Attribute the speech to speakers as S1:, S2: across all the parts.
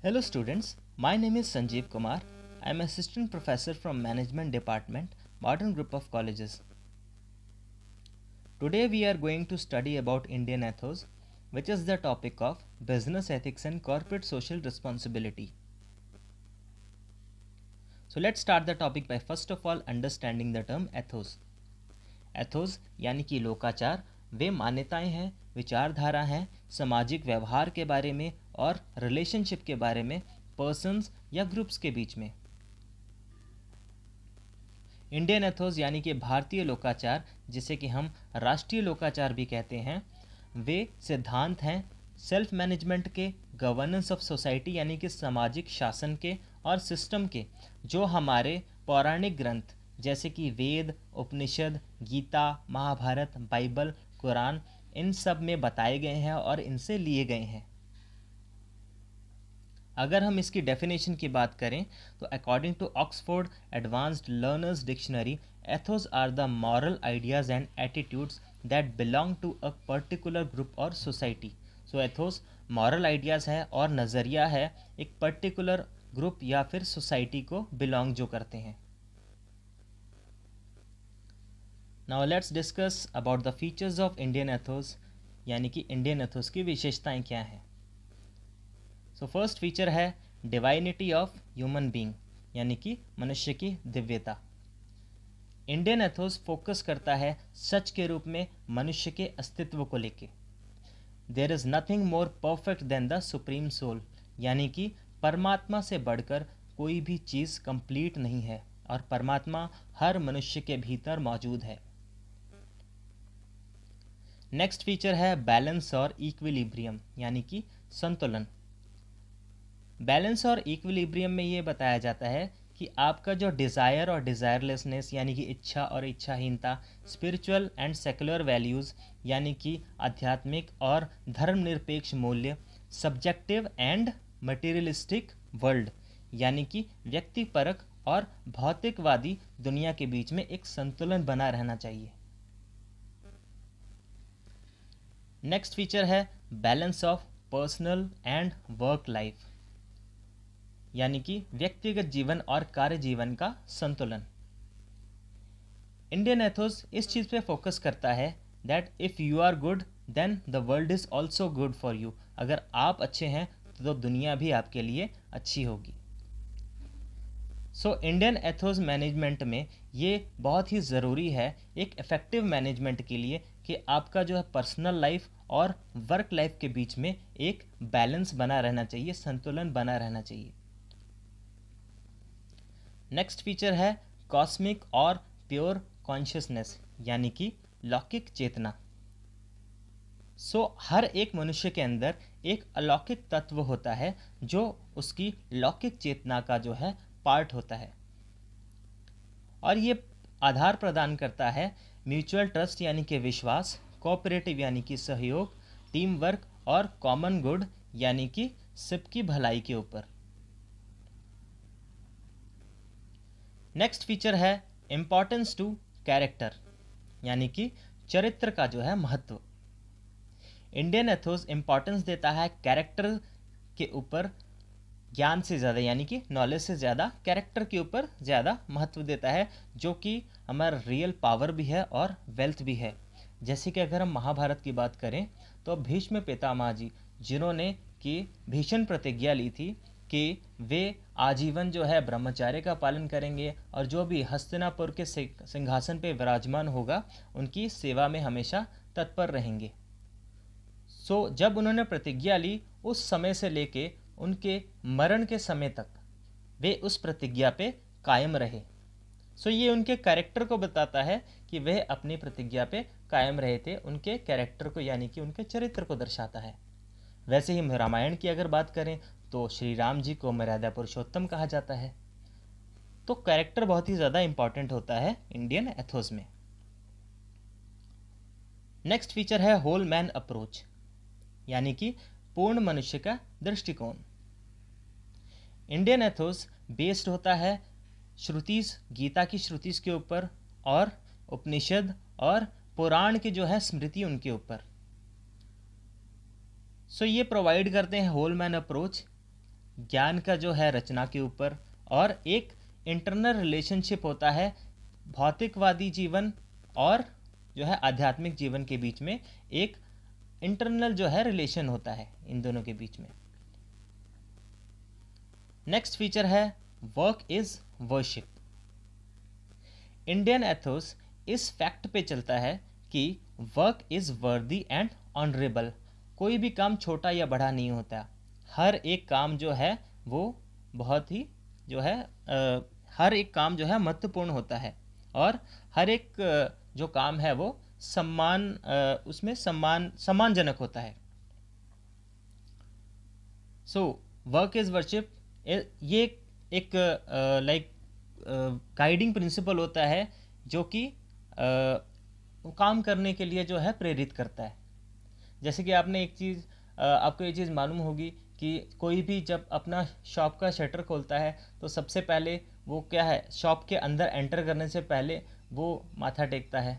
S1: Hello students, my name is Sanjeev Kumar. I am assistant professor from Management Department, Modern Group of Colleges. Today we are going to study about Indian ethos, which is the topic of business ethics and corporate social responsibility. So let's start the topic by first of all understanding the term ethos. Ethos यानी कि लोकाचार वे मान्यताएं हैं विचारधारा हैं सामाजिक व्यवहार के बारे में और रिलेशनशिप के बारे में पर्सनस या ग्रुप्स के बीच में इंडियन एथोस यानी कि भारतीय लोकाचार जिसे कि हम राष्ट्रीय लोकाचार भी कहते हैं वे सिद्धांत हैं सेल्फ मैनेजमेंट के गवर्नेंस ऑफ सोसाइटी यानी कि सामाजिक शासन के और सिस्टम के जो हमारे पौराणिक ग्रंथ जैसे कि वेद उपनिषद गीता महाभारत बाइबल कुरान इन सब में बताए गए हैं और इनसे लिए गए हैं अगर हम इसकी डेफिनेशन की बात करें तो according to Oxford advanced learners dictionary ethos are the moral ideas and attitudes that belong to a particular group और society so ethos moral ideas है और नज़रिया है एक पर्टिकुलर ग्रुप या फिर सोसाइटी को बिलोंग जो करते हैं now let's discuss about the features of Indian ethos यानी कि इंडियन एथोस की विशेषताएं क्या हैं सो फर्स्ट फीचर है डिवाइनिटी ऑफ ह्यूमन बींग यानी कि मनुष्य की दिव्यता इंडियन एथोस फोकस करता है सच के रूप में मनुष्य के अस्तित्व को लेके there is nothing more perfect than the supreme soul यानी कि परमात्मा से बढ़कर कोई भी चीज़ कंप्लीट नहीं है और परमात्मा हर मनुष्य के भीतर मौजूद है नेक्स्ट फीचर है बैलेंस और इक्विलिब्रियम यानी कि संतुलन बैलेंस और इक्विलिब्रियम में ये बताया जाता है कि आपका जो डिज़ायर और डिज़ायरलेसनेस यानी कि इच्छा और इच्छाहीनता स्पिरिचुअल एंड सेकुलर वैल्यूज़ यानी कि आध्यात्मिक और धर्मनिरपेक्ष मूल्य सब्जेक्टिव एंड मटेरियलिस्टिक वर्ल्ड यानी कि व्यक्तिपरक और भौतिकवादी दुनिया के बीच में एक संतुलन बना रहना चाहिए नेक्स्ट फीचर है balance of personal and work life यानी कि व्यक्तिगत जीवन और कार्य जीवन का संतुलन इंडियन एथोस इस चीज़ पे फोकस करता है that if you are good then the world is also good for you अगर आप अच्छे हैं तो दुनिया भी आपके लिए अच्छी होगी सो इंडियन एथोस मैनेजमेंट में ये बहुत ही ज़रूरी है एक इफ़ेक्टिव मैनेजमेंट के लिए कि आपका जो है पर्सनल लाइफ और वर्क लाइफ के बीच में एक बैलेंस बना रहना चाहिए संतुलन बना रहना चाहिए नेक्स्ट फीचर है कॉस्मिक और प्योर कॉन्शियसनेस यानी कि लौकिक चेतना सो so, हर एक मनुष्य के अंदर एक अलौकिक तत्व होता है जो उसकी लौकिक चेतना का जो है पार्ट होता है और ये आधार प्रदान करता है म्यूचुअल ट्रस्ट यानी कि विश्वास कोऑपरेटिव यानी कि सहयोग टीम वर्क और कॉमन गुड यानी कि सबकी भलाई के ऊपर नेक्स्ट फीचर है इम्पॉर्टेंस टू कैरेक्टर यानी कि चरित्र का जो है महत्व इंडियन एथोस इम्पॉर्टेंस देता है कैरेक्टर के ऊपर ज्ञान से ज़्यादा यानी कि नॉलेज से ज़्यादा कैरेक्टर के ऊपर ज़्यादा महत्व देता है जो कि हमारा रियल पावर भी है और वेल्थ भी है जैसे कि अगर हम महाभारत की बात करें तो भीष्म पितामह जी जिन्होंने कि भीषण प्रतिज्ञा ली थी कि वे आजीवन जो है ब्रह्मचार्य का पालन करेंगे और जो भी हस्तिनापुर के सिंहासन पर विराजमान होगा उनकी सेवा में हमेशा तत्पर रहेंगे सो so, जब उन्होंने प्रतिज्ञा ली उस समय से लेके उनके मरण के समय तक वे उस प्रतिज्ञा पे कायम रहे सो so, ये उनके कैरेक्टर को बताता है कि वह अपनी प्रतिज्ञा पे कायम रहे थे उनके कैरेक्टर को यानी कि उनके चरित्र को दर्शाता है वैसे ही रामायण की अगर बात करें तो श्री राम जी को मर्यादा पुरुषोत्तम कहा जाता है तो कैरेक्टर बहुत ही ज़्यादा इंपॉर्टेंट होता है इंडियन एथोस में नेक्स्ट फीचर है होल मैन अप्रोच यानी कि पूर्ण मनुष्य का दृष्टिकोण इंडियन एथोस बेस्ड होता है श्रुतिस गीता की श्रुतिस के ऊपर और उपनिषद और पुराण की जो है स्मृति उनके ऊपर सो so, ये प्रोवाइड करते हैं होल मैन अप्रोच ज्ञान का जो है रचना के ऊपर और एक इंटरनल रिलेशनशिप होता है भौतिकवादी जीवन और जो है आध्यात्मिक जीवन के बीच में एक इंटरनल जो है रिलेशन होता है इन दोनों के बीच में नेक्स्ट फीचर है work is worship Indian ethos इस फैक्ट पे चलता है कि work is worthy and honourable कोई भी काम छोटा या बड़ा नहीं होता हर एक काम जो है वो बहुत ही जो है आ, हर एक काम जो है महत्वपूर्ण होता है और हर एक जो काम है वो सम्मान उसमें सम्मान सम्मानजनक होता है सो वर्क इज़ वर्शिप ये एक लाइक गाइडिंग प्रिंसिपल होता है जो कि काम करने के लिए जो है प्रेरित करता है जैसे कि आपने एक चीज़ आपको ये चीज़ मालूम होगी कि कोई भी जब अपना शॉप का शटर खोलता है तो सबसे पहले वो क्या है शॉप के अंदर एंटर करने से पहले वो माथा टेकता है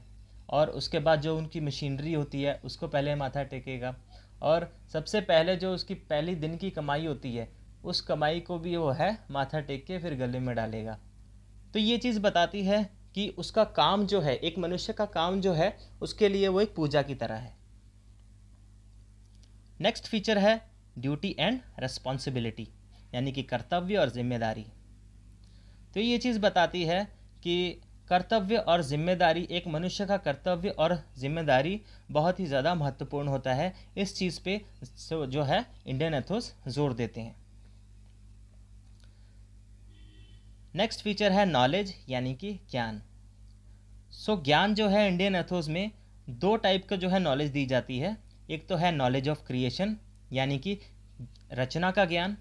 S1: और उसके बाद जो उनकी मशीनरी होती है उसको पहले माथा टेकेगा और सबसे पहले जो उसकी पहली दिन की कमाई होती है उस कमाई को भी वो है माथा टेक के फिर गले में डालेगा तो ये चीज़ बताती है कि उसका काम जो है एक मनुष्य का काम जो है उसके लिए वो एक पूजा की तरह है नेक्स्ट फीचर है ड्यूटी एंड रेस्पॉन्सिबिलिटी यानी कि कर्तव्य और जिम्मेदारी तो ये चीज़ बताती है कि कर्तव्य और जिम्मेदारी एक मनुष्य का कर्तव्य और जिम्मेदारी बहुत ही ज़्यादा महत्वपूर्ण होता है इस चीज़ पे जो है इंडियन एथोस जोर देते हैं नेक्स्ट फीचर है नॉलेज यानी कि ज्ञान सो ज्ञान जो है इंडियन एथोस में दो टाइप का जो है नॉलेज दी जाती है एक तो है नॉलेज ऑफ क्रिएशन यानी कि रचना का ज्ञान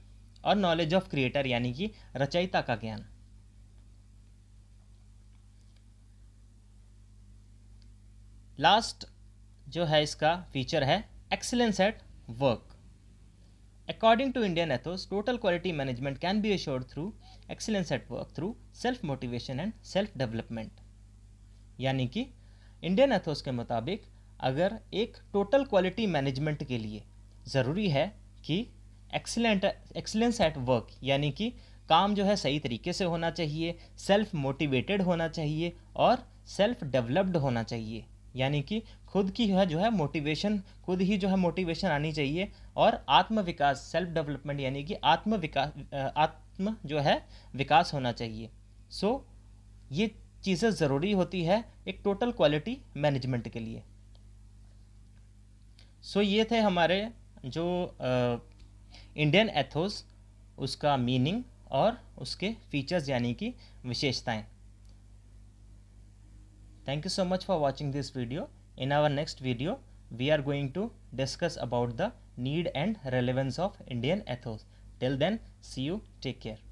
S1: और नॉलेज ऑफ क्रिएटर यानी कि रचयिता का ज्ञान लास्ट जो है इसका फीचर है excellence at work According to Indian ethos, total quality management can be assured through excellence at work, through self motivation and self development. यानी कि इंडियन एथोस के मुताबिक अगर एक टोटल क्वालिटी मैनेजमेंट के लिए ज़रूरी है कि एक्सीलेंट एक्सीलेंस एट वर्क यानी कि काम जो है सही तरीके से होना चाहिए सेल्फ मोटिवेटेड होना चाहिए और सेल्फ डेवलप्ड होना चाहिए यानी कि खुद की है जो है मोटिवेशन खुद ही जो है मोटिवेशन आनी चाहिए और आत्म विकास सेल्फ डेवलपमेंट यानी कि आत्म विकास आत्म जो है विकास होना चाहिए सो so, ये चीज़ें ज़रूरी होती है एक टोटल क्वालिटी मैनेजमेंट के लिए सो ये थे हमारे जो इंडियन एथोस उसका मीनिंग और उसके फीचर्स यानी कि विशेषताएं thank you so much for watching this video in our next video we are going to discuss about the need and relevance of Indian ethos till then see you take care